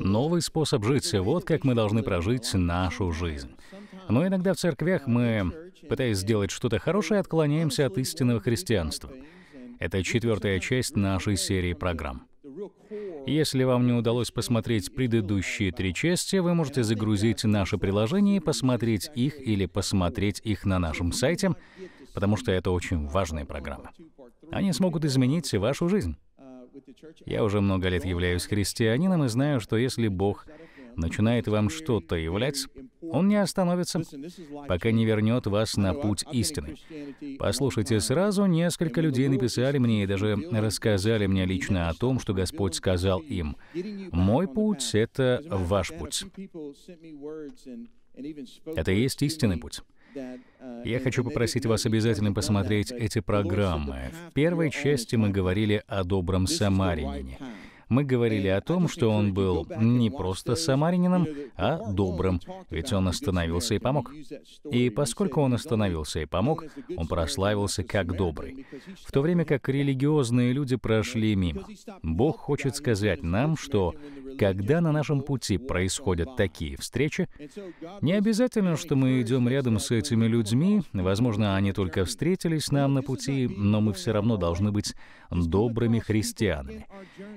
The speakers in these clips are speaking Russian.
Новый способ жить — вот как мы должны прожить нашу жизнь. Но иногда в церквях мы, пытаясь сделать что-то хорошее, отклоняемся от истинного христианства. Это четвертая часть нашей серии программ. Если вам не удалось посмотреть предыдущие три части, вы можете загрузить наше приложение и посмотреть их или посмотреть их на нашем сайте, потому что это очень важные программы. Они смогут изменить вашу жизнь. Я уже много лет являюсь христианином и знаю, что если Бог начинает вам что-то являть, Он не остановится, пока не вернет вас на путь истины. Послушайте, сразу несколько людей написали мне и даже рассказали мне лично о том, что Господь сказал им. «Мой путь — это ваш путь». Это и есть истинный путь. Я хочу попросить вас обязательно посмотреть эти программы. В первой части мы говорили о добром самарянине. Мы говорили о том, что он был не просто самарянином, а добрым, ведь он остановился и помог. И поскольку он остановился и помог, он прославился как добрый, в то время как религиозные люди прошли мимо. Бог хочет сказать нам, что когда на нашем пути происходят такие встречи, не обязательно, что мы идем рядом с этими людьми, возможно, они только встретились нам на пути, но мы все равно должны быть добрыми христианами.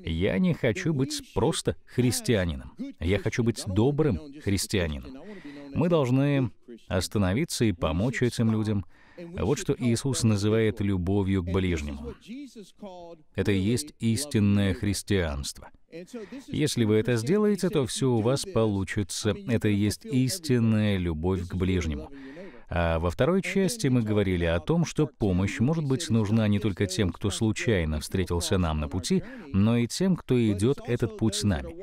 Я не хочу быть просто христианином. Я хочу быть добрым христианином. Мы должны остановиться и помочь этим людям. Вот что Иисус называет любовью к ближнему. Это и есть истинное христианство. Если вы это сделаете, то все у вас получится. Это и есть истинная любовь к ближнему. А во второй части мы говорили о том, что помощь может быть нужна не только тем, кто случайно встретился нам на пути, но и тем, кто идет этот путь с нами.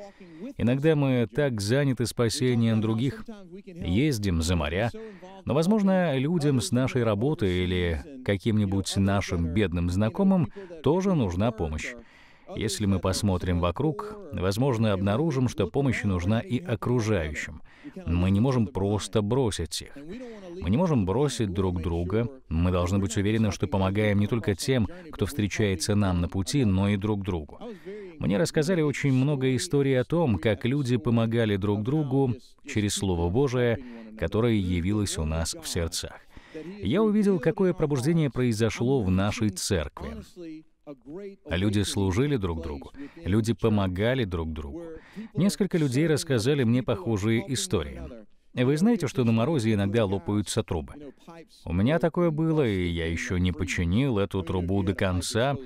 Иногда мы так заняты спасением других, ездим за моря, но, возможно, людям с нашей работы или каким-нибудь нашим бедным знакомым тоже нужна помощь. Если мы посмотрим вокруг, возможно, обнаружим, что помощь нужна и окружающим. Мы не можем просто бросить их. Мы не можем бросить друг друга. Мы должны быть уверены, что помогаем не только тем, кто встречается нам на пути, но и друг другу. Мне рассказали очень много историй о том, как люди помогали друг другу через Слово Божие, которое явилось у нас в сердцах. Я увидел, какое пробуждение произошло в нашей церкви. А люди служили друг другу, люди помогали друг другу. Несколько людей рассказали мне похожие истории. Вы знаете, что на морозе иногда лопаются трубы? У меня такое было, и я еще не починил эту трубу до конца,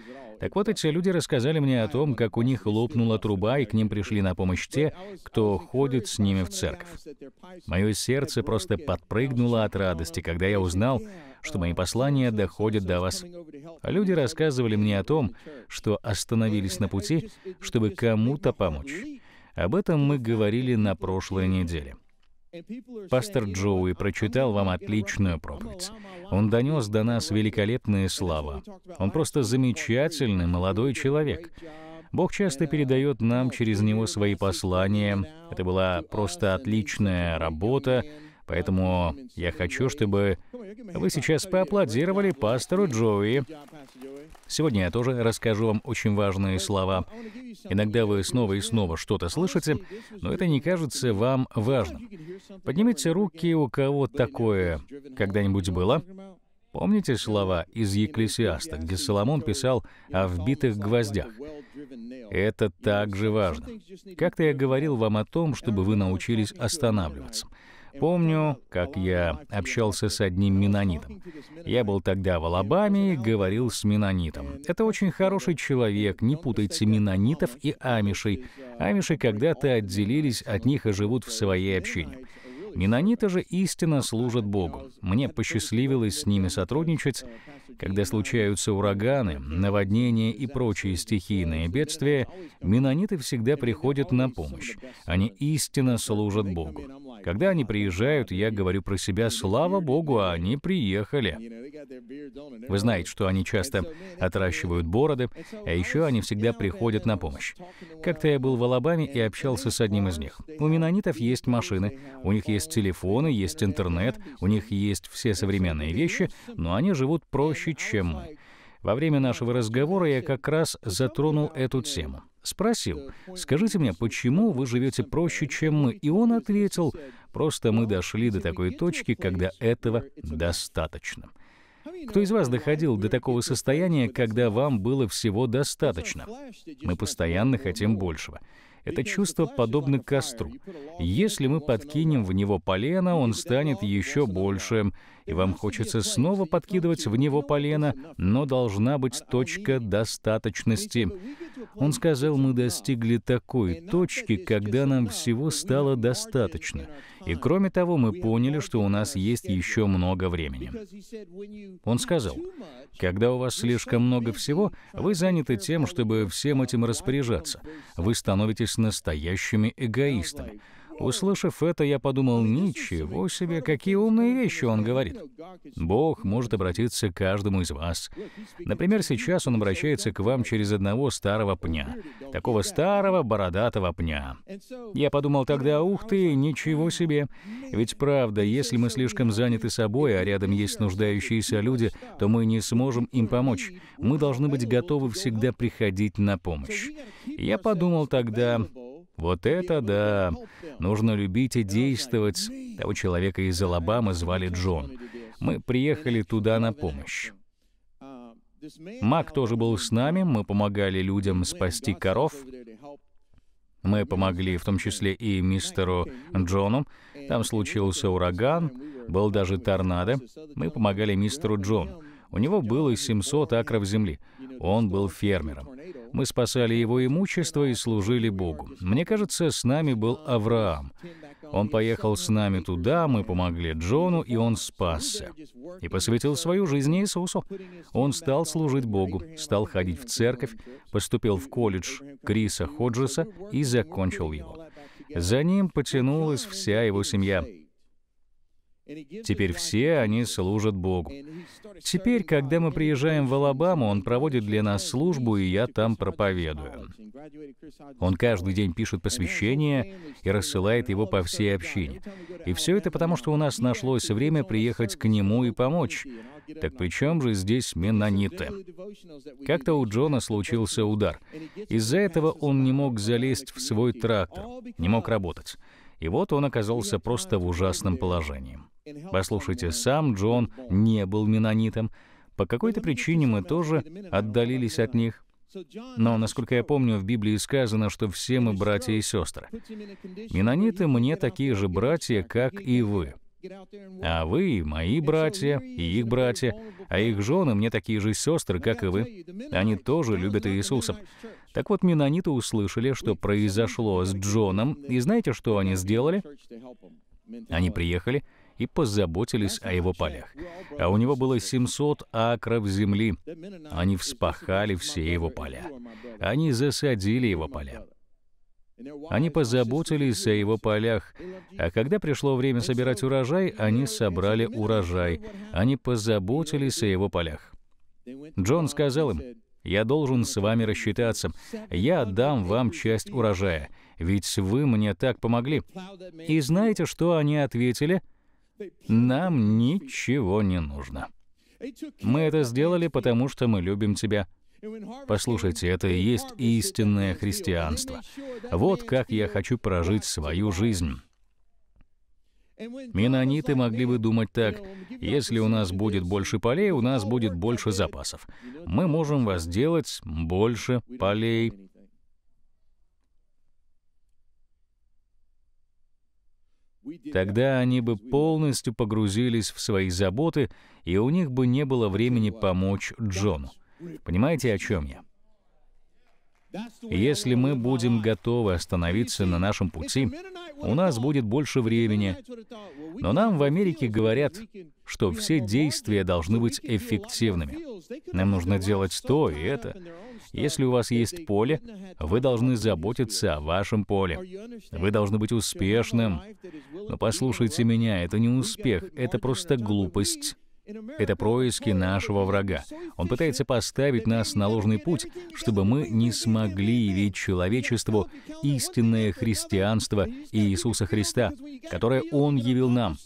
так вот, эти люди рассказали мне о том, как у них лопнула труба, и к ним пришли на помощь те, кто ходит с ними в церковь. Мое сердце просто подпрыгнуло от радости, когда я узнал, что мои послания доходят до вас. А люди рассказывали мне о том, что остановились на пути, чтобы кому-то помочь. Об этом мы говорили на прошлой неделе. Пастор Джоуи прочитал вам отличную проповедь. Он донес до нас великолепные слова. Он просто замечательный молодой человек. Бог часто передает нам через него свои послания. Это была просто отличная работа, Поэтому я хочу, чтобы вы сейчас поаплодировали пастору Джоуи. Сегодня я тоже расскажу вам очень важные слова. Иногда вы снова и снова что-то слышите, но это не кажется вам важным. Поднимите руки, у кого такое когда-нибудь было. Помните слова из Екклесиаста, где Соломон писал о вбитых гвоздях? Это также важно. Как-то я говорил вам о том, чтобы вы научились останавливаться. Помню, как я общался с одним менонитом. Я был тогда в Алабаме и говорил с менонитом. Это очень хороший человек, не путайте менонитов и амишей. Амиши когда-то отделились от них и живут в своей общине. Менониты же истинно служат Богу. Мне посчастливилось с ними сотрудничать. Когда случаются ураганы, наводнения и прочие стихийные бедствия, менониты всегда приходят на помощь. Они истинно служат Богу. Когда они приезжают, я говорю про себя, слава Богу, а они приехали. Вы знаете, что они часто отращивают бороды, а еще они всегда приходят на помощь. Как-то я был в Алабаме и общался с одним из них. У менонитов есть машины, у них есть есть телефоны, есть интернет, у них есть все современные вещи, но они живут проще, чем мы. Во время нашего разговора я как раз затронул эту тему. Спросил, скажите мне, почему вы живете проще, чем мы? И он ответил, просто мы дошли до такой точки, когда этого достаточно. Кто из вас доходил до такого состояния, когда вам было всего достаточно? Мы постоянно хотим большего. Это чувство подобно костру. Если мы подкинем в него полено, он станет еще большим и вам хочется снова подкидывать в него полено, но должна быть точка достаточности. Он сказал, мы достигли такой точки, когда нам всего стало достаточно. И кроме того, мы поняли, что у нас есть еще много времени. Он сказал, когда у вас слишком много всего, вы заняты тем, чтобы всем этим распоряжаться. Вы становитесь настоящими эгоистами. Услышав это, я подумал, ничего себе, какие умные вещи он говорит. Бог может обратиться к каждому из вас. Например, сейчас он обращается к вам через одного старого пня, такого старого бородатого пня. Я подумал тогда, ух ты, ничего себе. Ведь правда, если мы слишком заняты собой, а рядом есть нуждающиеся люди, то мы не сможем им помочь. Мы должны быть готовы всегда приходить на помощь. Я подумал тогда, вот это да! Нужно любить и действовать. Того человека из Алабамы звали Джон. Мы приехали туда на помощь. Мак тоже был с нами, мы помогали людям спасти коров. Мы помогли в том числе и мистеру Джону. Там случился ураган, был даже торнадо. Мы помогали мистеру Джону. У него было 700 акров земли. Он был фермером. Мы спасали его имущество и служили Богу. Мне кажется, с нами был Авраам. Он поехал с нами туда, мы помогли Джону, и он спасся. И посвятил свою жизнь Иисусу. Он стал служить Богу, стал ходить в церковь, поступил в колледж Криса Ходжеса и закончил его. За ним потянулась вся его семья. Теперь все они служат Богу. Теперь, когда мы приезжаем в Алабаму, он проводит для нас службу, и я там проповедую. Он каждый день пишет посвящение и рассылает его по всей общине. И все это потому, что у нас нашлось время приехать к нему и помочь. Так при чем же здесь менониты? Как-то у Джона случился удар. Из-за этого он не мог залезть в свой трактор, не мог работать. И вот он оказался просто в ужасном положении. Послушайте, сам Джон не был менонитом. По какой-то причине мы тоже отдалились от них. Но, насколько я помню, в Библии сказано, что все мы братья и сестры. Менониты мне такие же братья, как и вы. А вы — мои братья и их братья, а их жены мне такие же сестры, как и вы. Они тоже любят Иисуса. Так вот, менониты услышали, что произошло с Джоном, и знаете, что они сделали? Они приехали и позаботились о его полях. А у него было 700 акров земли. Они вспахали все его поля. Они засадили его поля. Они позаботились о его полях, а когда пришло время собирать урожай, они собрали урожай. Они позаботились о его полях. Джон сказал им, «Я должен с вами рассчитаться. Я отдам вам часть урожая, ведь вы мне так помогли». И знаете, что они ответили – нам ничего не нужно. Мы это сделали, потому что мы любим тебя. Послушайте, это и есть истинное христианство. Вот как я хочу прожить свою жизнь. Менониты могли бы думать так, если у нас будет больше полей, у нас будет больше запасов. Мы можем возделать больше полей, Тогда они бы полностью погрузились в свои заботы, и у них бы не было времени помочь Джону. Понимаете, о чем я? Если мы будем готовы остановиться на нашем пути, у нас будет больше времени. Но нам в Америке говорят, что все действия должны быть эффективными. Нам нужно делать то и это. Если у вас есть поле, вы должны заботиться о вашем поле. Вы должны быть успешным. Но послушайте меня, это не успех, это просто глупость. Это происки нашего врага. Он пытается поставить нас на ложный путь, чтобы мы не смогли явить человечеству истинное христианство Иисуса Христа, которое Он явил нам.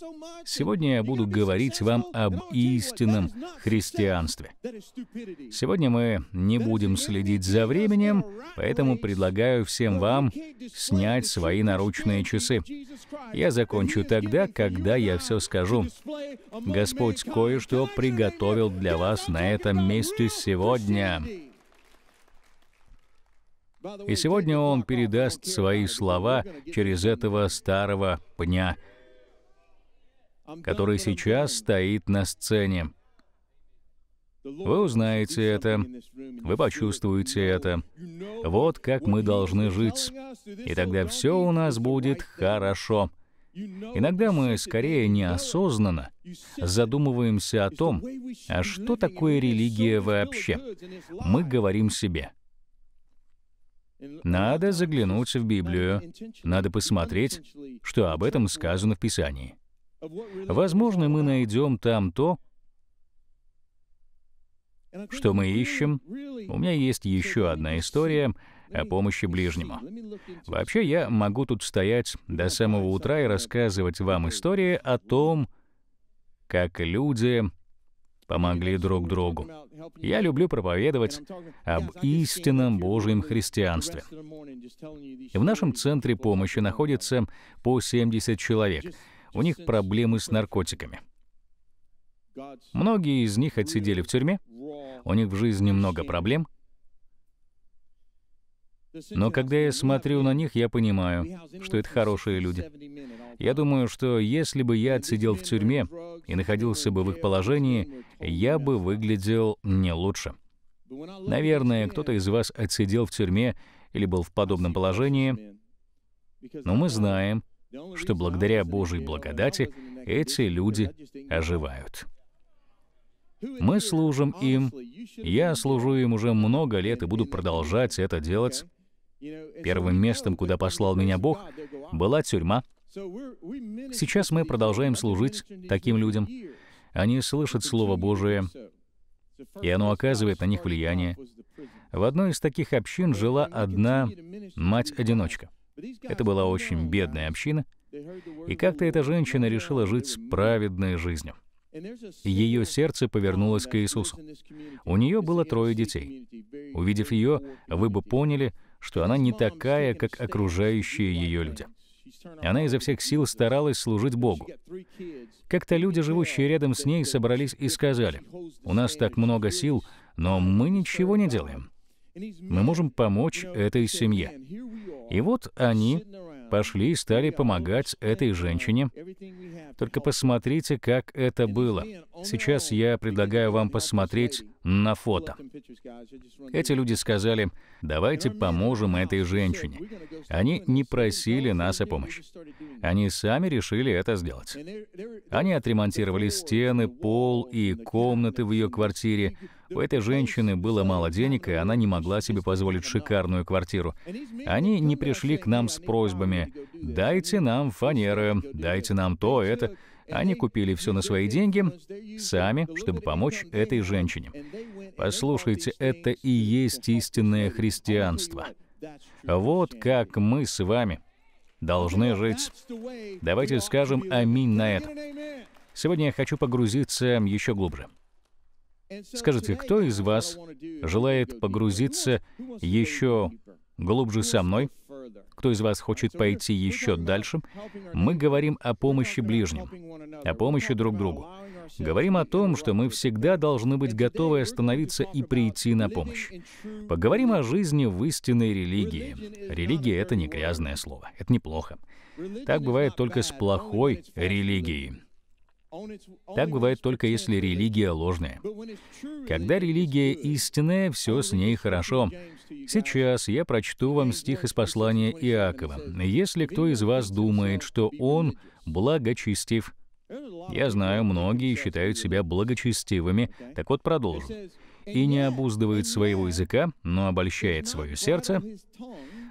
Сегодня я буду говорить вам об истинном христианстве. Сегодня мы не будем следить за временем, поэтому предлагаю всем вам снять свои наручные часы. Я закончу тогда, когда я все скажу. Господь кое кое-что приготовил для вас на этом месте сегодня. И сегодня он передаст свои слова через этого старого пня, который сейчас стоит на сцене. Вы узнаете это, вы почувствуете это. Вот как мы должны жить. И тогда все у нас будет хорошо. Иногда мы скорее неосознанно задумываемся о том, а что такое религия вообще. Мы говорим себе, надо заглянуть в Библию, надо посмотреть, что об этом сказано в Писании. Возможно, мы найдем там то, что мы ищем. У меня есть еще одна история — о помощи ближнему. Вообще, я могу тут стоять до самого утра и рассказывать вам истории о том, как люди помогли друг другу. Я люблю проповедовать об истинном Божьем христианстве. В нашем центре помощи находится по 70 человек. У них проблемы с наркотиками. Многие из них отсидели в тюрьме, у них в жизни много проблем — но когда я смотрю на них, я понимаю, что это хорошие люди. Я думаю, что если бы я отсидел в тюрьме и находился бы в их положении, я бы выглядел не лучше. Наверное, кто-то из вас отсидел в тюрьме или был в подобном положении, но мы знаем, что благодаря Божьей благодати эти люди оживают. Мы служим им. Я служу им уже много лет и буду продолжать это делать. Первым местом, куда послал меня Бог, была тюрьма. Сейчас мы продолжаем служить таким людям. Они слышат Слово Божие, и оно оказывает на них влияние. В одной из таких общин жила одна мать-одиночка. Это была очень бедная община, и как-то эта женщина решила жить праведной жизнью. Ее сердце повернулось к Иисусу. У нее было трое детей. Увидев ее, вы бы поняли, что она не такая, как окружающие ее люди. Она изо всех сил старалась служить Богу. Как-то люди, живущие рядом с ней, собрались и сказали, «У нас так много сил, но мы ничего не делаем. Мы можем помочь этой семье». И вот они пошли и стали помогать этой женщине. Только посмотрите, как это было. Сейчас я предлагаю вам посмотреть на фото. Эти люди сказали, давайте поможем этой женщине. Они не просили нас о помощи. Они сами решили это сделать. Они отремонтировали стены, пол и комнаты в ее квартире. У этой женщины было мало денег, и она не могла себе позволить шикарную квартиру. Они не пришли к нам с просьбами «дайте нам фанеры», «дайте нам то, это». Они купили все на свои деньги, сами, чтобы помочь этой женщине. Послушайте, это и есть истинное христианство. Вот как мы с вами должны жить. Давайте скажем «Аминь» на это. Сегодня я хочу погрузиться еще глубже. Скажите, кто из вас желает погрузиться еще глубже со мной кто из вас хочет пойти еще дальше, мы говорим о помощи ближним, о помощи друг другу. Говорим о том, что мы всегда должны быть готовы остановиться и прийти на помощь. Поговорим о жизни в истинной религии. Религия — это не грязное слово, это неплохо. Так бывает только с плохой религией. Так бывает только если религия ложная. Когда религия истинная, все с ней хорошо. Сейчас я прочту вам стих из послания Иакова. «Если кто из вас думает, что он благочестив», я знаю, многие считают себя благочестивыми, так вот продолжу. «И не обуздывает своего языка, но обольщает свое сердце,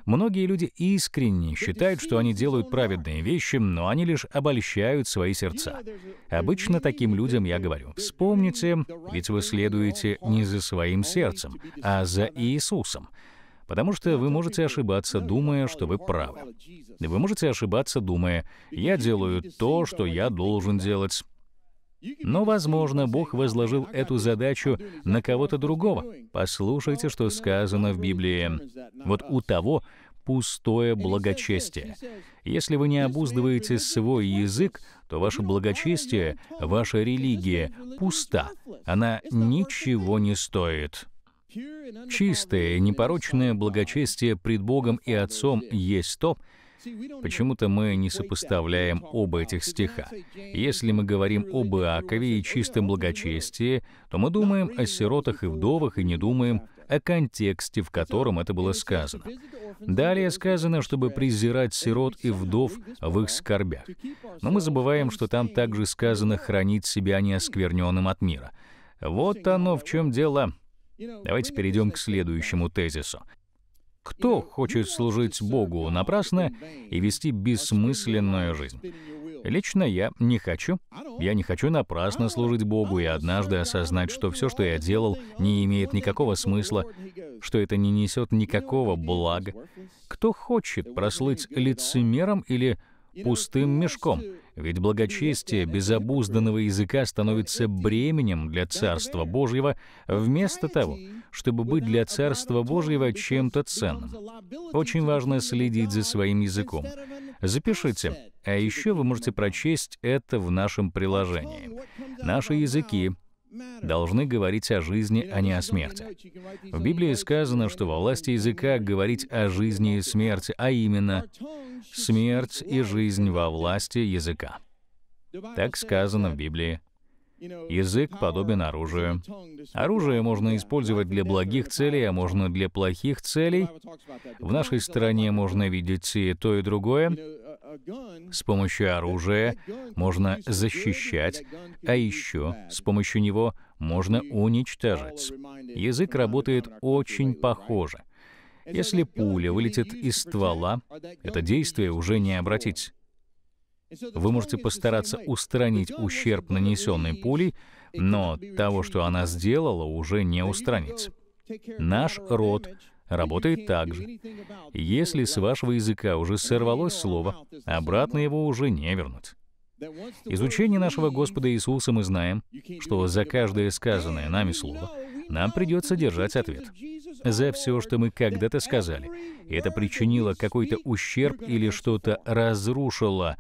Многие люди искренне считают, что они делают праведные вещи, но они лишь обольщают свои сердца. Обычно таким людям я говорю, вспомните, ведь вы следуете не за своим сердцем, а за Иисусом потому что вы можете ошибаться, думая, что вы правы. Вы можете ошибаться, думая, «Я делаю то, что я должен делать». Но, возможно, Бог возложил эту задачу на кого-то другого. Послушайте, что сказано в Библии. Вот у того, пустое благочестие. Если вы не обуздываете свой язык, то ну, ваше благочестие, ваша религия пуста, она ничего не стоит. Чистое, непорочное благочестие пред Богом и Отцом есть то, Почему-то мы не сопоставляем оба этих стиха. Если мы говорим об Иакове и чистом благочестии, то мы думаем о сиротах и вдовах и не думаем о контексте, в котором это было сказано. Далее сказано, чтобы презирать сирот и вдов в их скорбях. Но мы забываем, что там также сказано хранить себя а неоскверненным от мира. Вот оно в чем дело. Давайте перейдем к следующему тезису. Кто хочет служить Богу напрасно и вести бессмысленную жизнь? Лично я не хочу. Я не хочу напрасно служить Богу и однажды осознать, что все, что я делал, не имеет никакого смысла, что это не несет никакого блага. Кто хочет прослыть лицемером или пустым мешком? Ведь благочестие безобузданного языка становится бременем для Царства Божьего, вместо того, чтобы быть для Царства Божьего чем-то ценным. Очень важно следить за своим языком. Запишите, а еще вы можете прочесть это в нашем приложении. Наши языки должны говорить о жизни, а не о смерти. В Библии сказано, что во власти языка говорить о жизни и смерти, а именно смерть и жизнь во власти языка. Так сказано в Библии. Язык подобен оружию. Оружие можно использовать для благих целей, а можно для плохих целей. В нашей стране можно видеть и то, и другое. С помощью оружия можно защищать, а еще с помощью него можно уничтожить. Язык работает очень похоже. Если пуля вылетит из ствола, это действие уже не обратить. Вы можете постараться устранить ущерб, нанесенный пулей, но того, что она сделала, уже не устранить. Наш род работает так же. Если с вашего языка уже сорвалось слово, обратно его уже не вернуть. Изучение нашего Господа Иисуса мы знаем, что за каждое сказанное нами слово нам придется держать ответ. За все, что мы когда-то сказали, это причинило какой-то ущерб или что-то разрушило.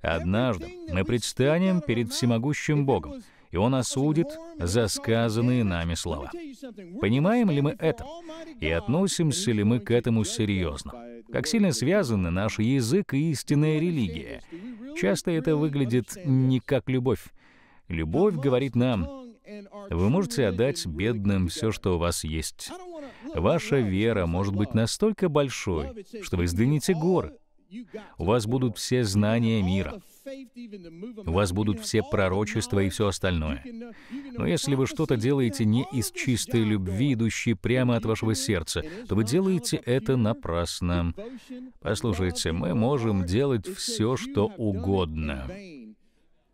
Однажды мы предстанем перед всемогущим Богом, и Он осудит за сказанные нами слова. Понимаем ли мы это? И относимся ли мы к этому серьезно? Как сильно связаны наш язык и истинная религия? Часто это выглядит не как любовь. Любовь говорит нам, вы можете отдать бедным все, что у вас есть. Ваша вера может быть настолько большой, что вы сдвинете горы. У вас будут все знания мира. У вас будут все пророчества и все остальное. Но если вы что-то делаете не из чистой любви, идущей прямо от вашего сердца, то вы делаете это напрасно. Послушайте, мы можем делать все, что угодно.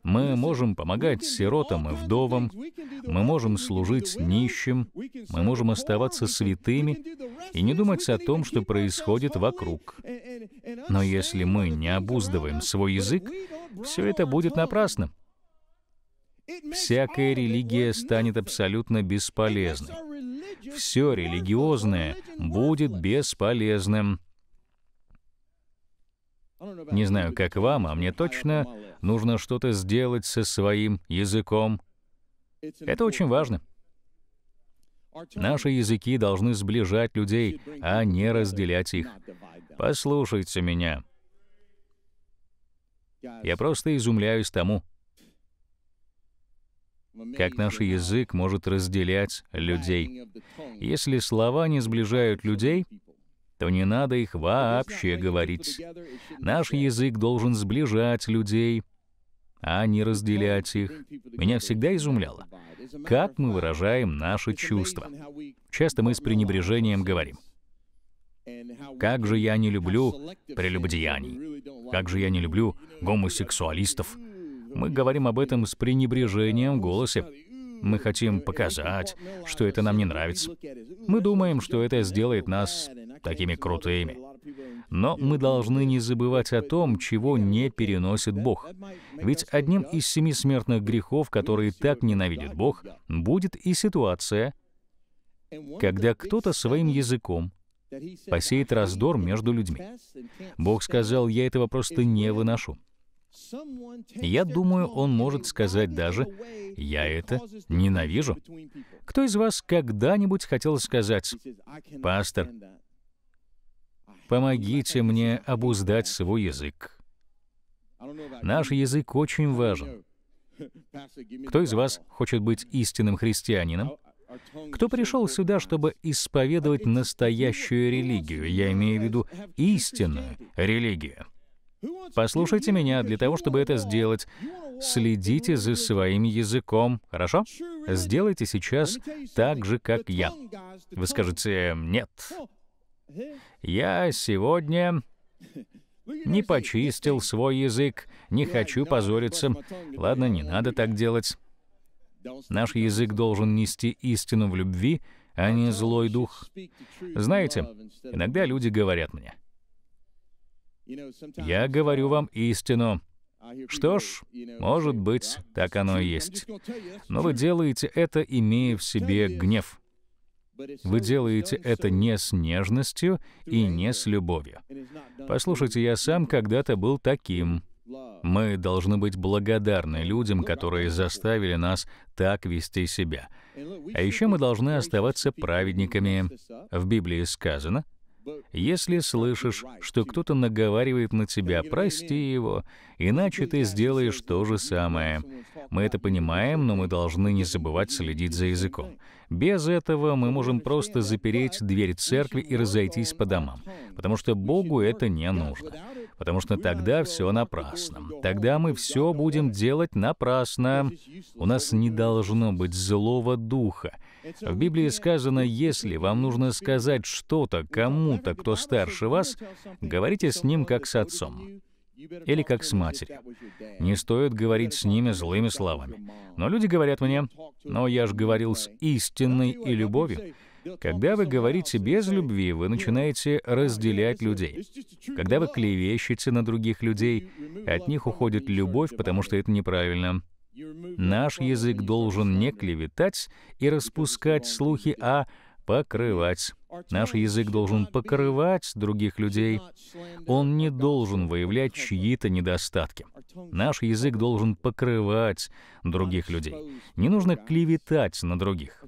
Мы можем помогать сиротам и вдовам, мы можем служить нищим, мы можем оставаться святыми и не думать о том, что происходит вокруг. Но если мы не обуздываем свой язык, все это будет напрасно. Всякая религия станет абсолютно бесполезной. Все религиозное будет бесполезным. Не знаю, как вам, а мне точно нужно что-то сделать со своим языком. Это очень важно. Наши языки должны сближать людей, а не разделять их. Послушайте меня. Я просто изумляюсь тому, как наш язык может разделять людей. Если слова не сближают людей, то не надо их вообще говорить. Наш язык должен сближать людей, а не разделять их. Меня всегда изумляло, как мы выражаем наши чувства. Часто мы с пренебрежением говорим — как же я не люблю прелюбодеяний. Как же я не люблю гомосексуалистов. Мы говорим об этом с пренебрежением в голосе. Мы хотим показать, что это нам не нравится. Мы думаем, что это сделает нас такими крутыми. Но мы должны не забывать о том, чего не переносит Бог. Ведь одним из семи смертных грехов, которые так ненавидит Бог, будет и ситуация, когда кто-то своим языком посеет раздор между людьми. Бог сказал, я этого просто не выношу. Я думаю, он может сказать даже, «Я это ненавижу». Кто из вас когда-нибудь хотел сказать, «Пастор, помогите мне обуздать свой язык». Наш язык очень важен. Кто из вас хочет быть истинным христианином? Кто пришел сюда, чтобы исповедовать настоящую религию? Я имею в виду истинную религию. Послушайте меня для того, чтобы это сделать. Следите за своим языком, хорошо? Сделайте сейчас так же, как я. Вы скажете «нет». Я сегодня не почистил свой язык, не хочу позориться. Ладно, не надо так делать. Наш язык должен нести истину в любви, а не злой дух. Знаете, иногда люди говорят мне, «Я говорю вам истину». Что ж, может быть, так оно и есть. Но вы делаете это, имея в себе гнев. Вы делаете это не с нежностью и не с любовью. Послушайте, я сам когда-то был таким. Мы должны быть благодарны людям, которые заставили нас так вести себя. А еще мы должны оставаться праведниками. В Библии сказано, если слышишь, что кто-то наговаривает на тебя, прости его, иначе ты сделаешь то же самое. Мы это понимаем, но мы должны не забывать следить за языком. Без этого мы можем просто запереть дверь церкви и разойтись по домам, потому что Богу это не нужно. Потому что тогда все напрасно. Тогда мы все будем делать напрасно. У нас не должно быть злого духа. В Библии сказано, если вам нужно сказать что-то кому-то, кто старше вас, говорите с ним как с отцом или как с матерью. Не стоит говорить с ними злыми словами. Но люди говорят мне, но я же говорил с истиной и любовью. Когда вы говорите без любви, вы начинаете разделять людей. Когда вы клевещете на других людей, от них уходит любовь, потому что это неправильно. Наш язык должен не клеветать и распускать слухи, а покрывать. Наш язык должен покрывать других людей. Он не должен выявлять чьи-то недостатки. Наш язык должен покрывать других людей. Не нужно клеветать на других.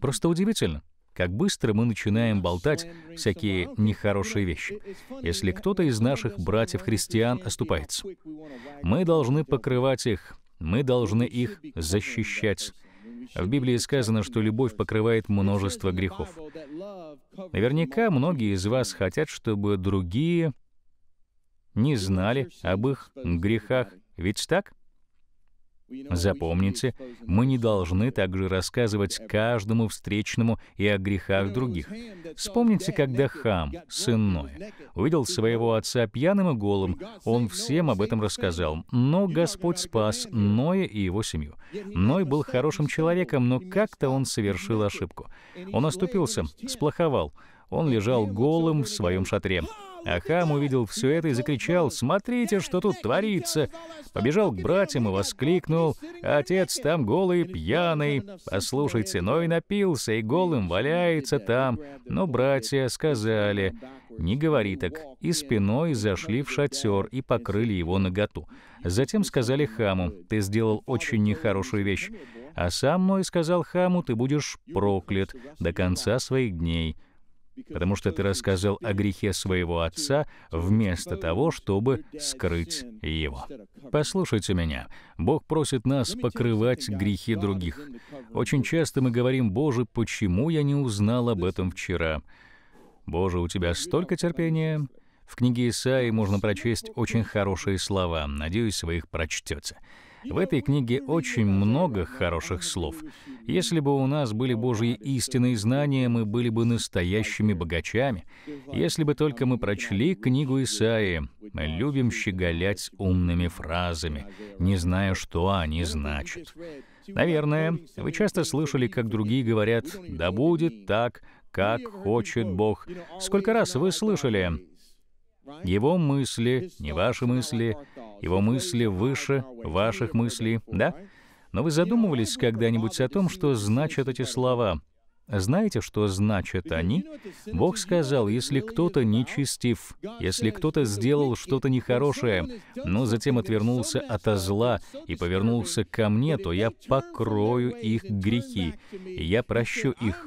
Просто удивительно, как быстро мы начинаем болтать всякие нехорошие вещи. Если кто-то из наших братьев-христиан оступается, мы должны покрывать их, мы должны их защищать. В Библии сказано, что любовь покрывает множество грехов. Наверняка многие из вас хотят, чтобы другие не знали об их грехах. Ведь так? Запомните, мы не должны также рассказывать каждому встречному и о грехах других. Вспомните, когда Хам, сын Ноя, увидел своего отца пьяным и голым, он всем об этом рассказал, но Господь спас Ноя и его семью. Ной был хорошим человеком, но как-то он совершил ошибку. Он оступился, сплоховал, он лежал голым в своем шатре. А хам увидел все это и закричал «Смотрите, что тут творится!» Побежал к братьям и воскликнул «Отец там голый, пьяный! Послушайте, но и напился, и голым валяется там!» Но братья сказали «Не говори так!» И спиной зашли в шатер и покрыли его наготу. Затем сказали хаму «Ты сделал очень нехорошую вещь!» А сам мой сказал хаму «Ты будешь проклят до конца своих дней!» потому что ты рассказал о грехе своего отца вместо того, чтобы скрыть его. Послушайте меня. Бог просит нас покрывать грехи других. Очень часто мы говорим, «Боже, почему я не узнал об этом вчера?» «Боже, у тебя столько терпения!» В книге Исаии можно прочесть очень хорошие слова. Надеюсь, вы их прочтете. В этой книге очень много хороших слов. Если бы у нас были Божьи истины и знания, мы были бы настоящими богачами. Если бы только мы прочли книгу Исаии, мы любим щеголять умными фразами, не зная, что они значат. Наверное, вы часто слышали, как другие говорят «Да будет так, как хочет Бог». Сколько раз вы слышали «Его мысли, не ваши мысли, его мысли выше ваших мыслей, да? Но вы задумывались когда-нибудь о том, что значат эти слова? Знаете, что значат они? Бог сказал, если кто-то нечестив, если кто-то сделал что-то нехорошее, но затем отвернулся от зла и повернулся ко мне, то я покрою их грехи, и я прощу их.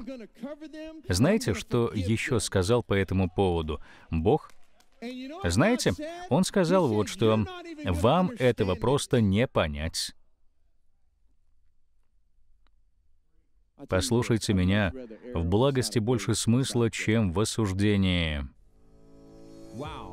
Знаете, что еще сказал по этому поводу? Бог знаете, он сказал вот что, «Вам этого просто не понять». Послушайте меня, в благости больше смысла, чем в осуждении. Wow.